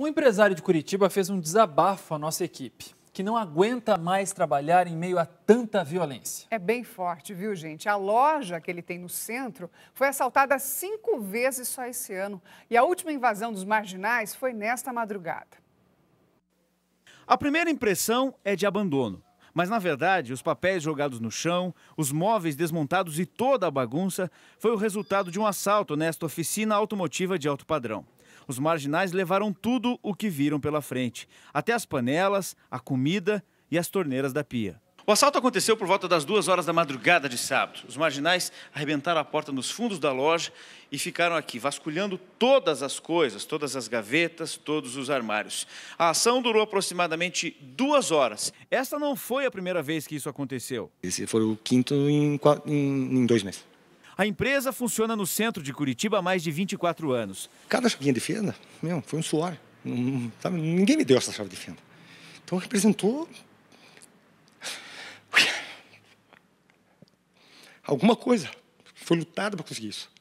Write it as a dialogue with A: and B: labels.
A: Um empresário de Curitiba fez um desabafo à nossa equipe, que não aguenta mais trabalhar em meio a tanta violência.
B: É bem forte, viu, gente? A loja que ele tem no centro foi assaltada cinco vezes só esse ano. E a última invasão dos marginais foi nesta madrugada.
C: A primeira impressão é de abandono. Mas, na verdade, os papéis jogados no chão, os móveis desmontados e toda a bagunça foi o resultado de um assalto nesta oficina automotiva de alto padrão. Os marginais levaram tudo o que viram pela frente, até as panelas, a comida e as torneiras da pia. O assalto aconteceu por volta das duas horas da madrugada de sábado. Os marginais arrebentaram a porta nos fundos da loja e ficaram aqui, vasculhando todas as coisas, todas as gavetas, todos os armários. A ação durou aproximadamente duas horas. Essa não foi a primeira vez que isso aconteceu.
D: Esse foi o quinto em, em, em dois meses. A
C: empresa funciona no centro de Curitiba há mais de 24 anos. Cada chavinha de fenda,
E: meu, foi um suor. Não, sabe, ninguém me deu essa chave de fenda. Então representou alguma coisa. Foi lutado para conseguir isso.